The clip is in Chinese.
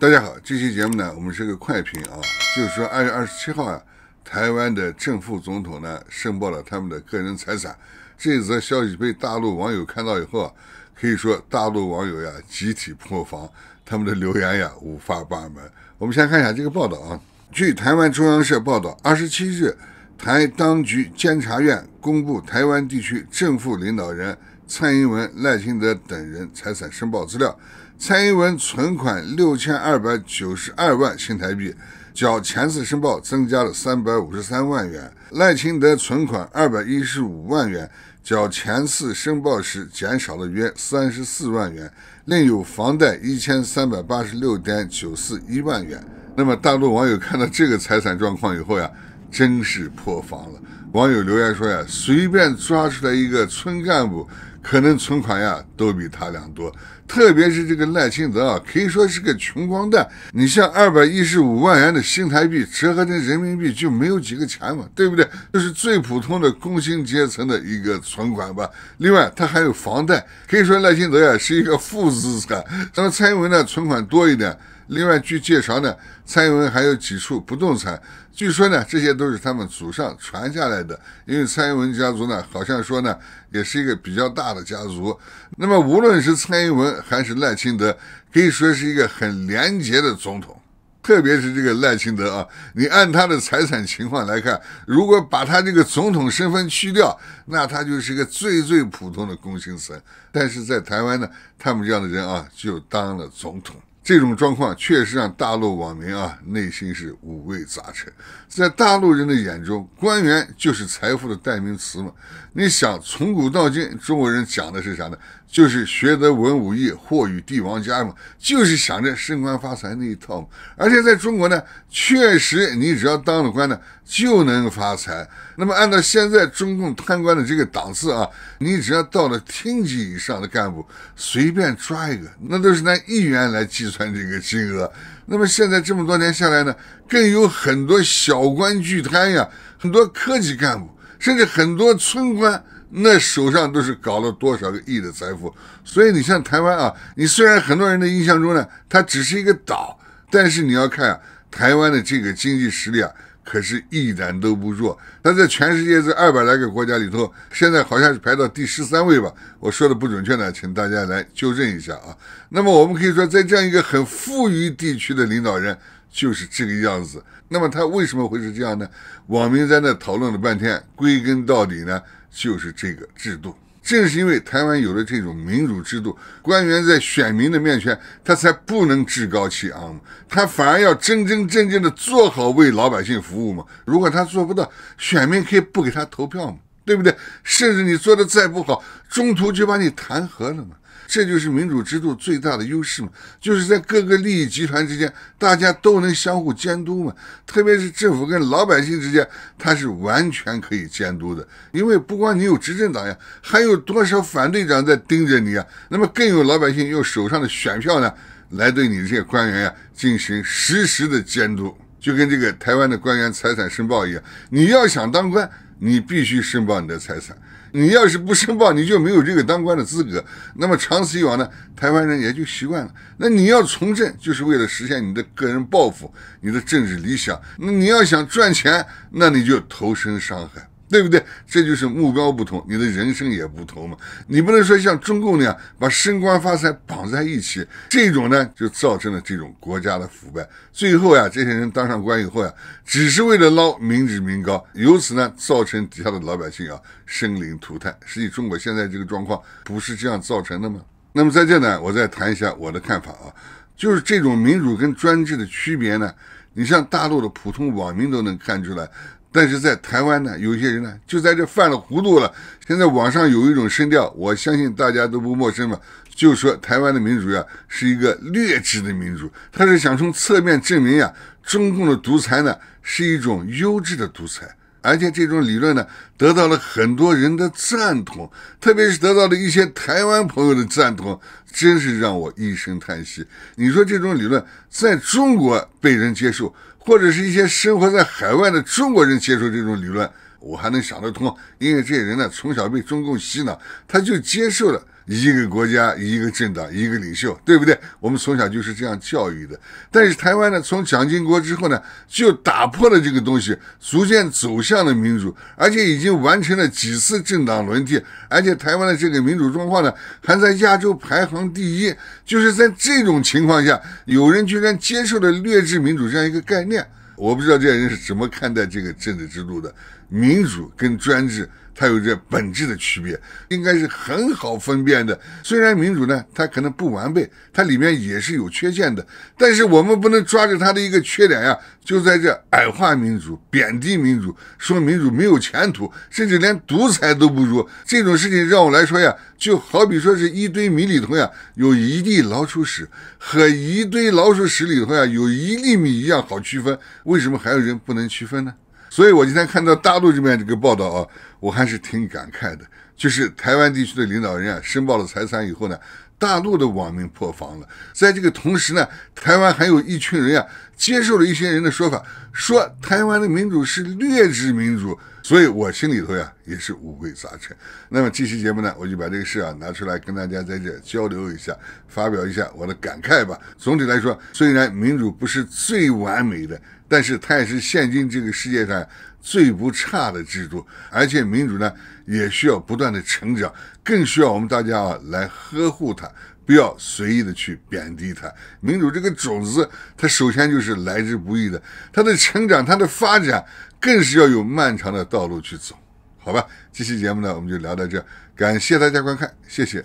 大家好，这期节目呢，我们是个快评啊，就是说二月二十七号啊，台湾的正副总统呢申报了他们的个人财产，这则消息被大陆网友看到以后，啊，可以说大陆网友呀集体破防，他们的留言呀五花八门。我们先看一下这个报道啊，据台湾中央社报道，二十七日，台当局监察院公布台湾地区正副领导人。蔡英文、赖清德等人财产申报资料：蔡英文存款六千二百九十二万新台币，较前次申报增加了三百五十三万元；赖清德存款二百一十五万元，较前次申报时减少了约三十四万元，另有房贷一千三百八十六点九四一万元。那么，大陆网友看到这个财产状况以后呀？真是破防了！网友留言说呀，随便抓出来一个村干部，可能存款呀都比他俩多。特别是这个赖清德啊，可以说是个穷光蛋。你像二百一十五万元的新台币，折合成人民币就没有几个钱嘛，对不对？就是最普通的工薪阶层的一个存款吧。另外，他还有房贷，可以说赖清德呀是一个负资产。咱们蔡英文呢存款多一点。另外，据介绍呢，蔡英文还有几处不动产，据说呢，这些都是他们祖上传下来的。因为蔡英文家族呢，好像说呢，也是一个比较大的家族。那么，无论是蔡英文还是赖清德，可以说是一个很廉洁的总统。特别是这个赖清德啊，你按他的财产情况来看，如果把他这个总统身份去掉，那他就是一个最最普通的工薪层。但是在台湾呢，他们这样的人啊，就当了总统。这种状况确实让大陆网民啊内心是五味杂陈。在大陆人的眼中，官员就是财富的代名词嘛。你想，从古到今，中国人讲的是啥呢？就是学得文武艺，祸与帝王家嘛。就是想着升官发财那一套嘛。而且在中国呢，确实，你只要当了官呢，就能发财。那么，按照现在中共贪官的这个档次啊，你只要到了厅级以上的干部，随便抓一个，那都是拿一元来计算。看这个金额，那么现在这么多年下来呢，更有很多小官巨贪呀，很多科级干部，甚至很多村官，那手上都是搞了多少个亿的财富。所以你像台湾啊，你虽然很多人的印象中呢，它只是一个岛，但是你要看台湾的这个经济实力啊。可是一点都不弱，他在全世界这二百来个国家里头，现在好像是排到第十三位吧。我说的不准确呢，请大家来纠正一下啊。那么我们可以说，在这样一个很富裕地区的领导人就是这个样子。那么他为什么会是这样呢？网民在那讨论了半天，归根到底呢，就是这个制度。正是因为台湾有了这种民主制度，官员在选民的面前，他才不能趾高气昂，他反而要真真正正的做好为老百姓服务嘛。如果他做不到，选民可以不给他投票嘛。对不对？甚至你做的再不好，中途就把你弹劾了嘛？这就是民主制度最大的优势嘛，就是在各个利益集团之间，大家都能相互监督嘛。特别是政府跟老百姓之间，他是完全可以监督的，因为不光你有执政党呀，还有多少反对党在盯着你啊。那么更有老百姓用手上的选票呢，来对你这些官员呀进行实时的监督，就跟这个台湾的官员财产申报一样，你要想当官。你必须申报你的财产，你要是不申报，你就没有这个当官的资格。那么长此以往呢，台湾人也就习惯了。那你要从政，就是为了实现你的个人抱负、你的政治理想。那你要想赚钱，那你就投身上海。对不对？这就是目标不同，你的人生也不同嘛。你不能说像中共那样把升官发财绑在一起，这种呢就造成了这种国家的腐败。最后呀，这些人当上官以后呀，只是为了捞民脂民膏，由此呢造成底下的老百姓啊生灵涂炭。实际中国现在这个状况不是这样造成的吗？那么在这呢，我再谈一下我的看法啊，就是这种民主跟专制的区别呢，你像大陆的普通网民都能看出来。但是在台湾呢，有些人呢就在这犯了糊涂了。现在网上有一种声调，我相信大家都不陌生吧？就说台湾的民主呀是一个劣质的民主，他是想从侧面证明呀，中共的独裁呢是一种优质的独裁，而且这种理论呢得到了很多人的赞同，特别是得到了一些台湾朋友的赞同，真是让我一声叹息。你说这种理论在中国被人接受？或者是一些生活在海外的中国人接受这种理论。我还能想得通，因为这些人呢，从小被中共洗脑，他就接受了一个国家、一个政党、一个领袖，对不对？我们从小就是这样教育的。但是台湾呢，从蒋经国之后呢，就打破了这个东西，逐渐走向了民主，而且已经完成了几次政党轮替，而且台湾的这个民主状况呢，还在亚洲排行第一。就是在这种情况下，有人居然接受了劣质民主这样一个概念。我不知道这些人是怎么看待这个政治制度的民主跟专制。它有这本质的区别，应该是很好分辨的。虽然民主呢，它可能不完备，它里面也是有缺陷的，但是我们不能抓着它的一个缺点呀，就在这矮化民主、贬低民主，说民主没有前途，甚至连独裁都不如。这种事情让我来说呀，就好比说是一堆米里头呀有一粒老鼠屎，和一堆老鼠屎里头呀有一粒米一样好区分。为什么还有人不能区分呢？所以，我今天看到大陆这边这个报道啊，我还是挺感慨的。就是台湾地区的领导人啊，申报了财产以后呢，大陆的网民破防了。在这个同时呢，台湾还有一群人啊，接受了一些人的说法，说台湾的民主是劣质民主。所以，我心里头呀也是五味杂陈。那么，这期节目呢，我就把这个事啊拿出来跟大家在这交流一下，发表一下我的感慨吧。总体来说，虽然民主不是最完美的。但是它也是现今这个世界上最不差的制度，而且民主呢也需要不断的成长，更需要我们大家啊来呵护它，不要随意的去贬低它。民主这个种子，它首先就是来之不易的，它的成长、它的发展，更是要有漫长的道路去走，好吧？这期节目呢，我们就聊到这，感谢大家观看，谢谢。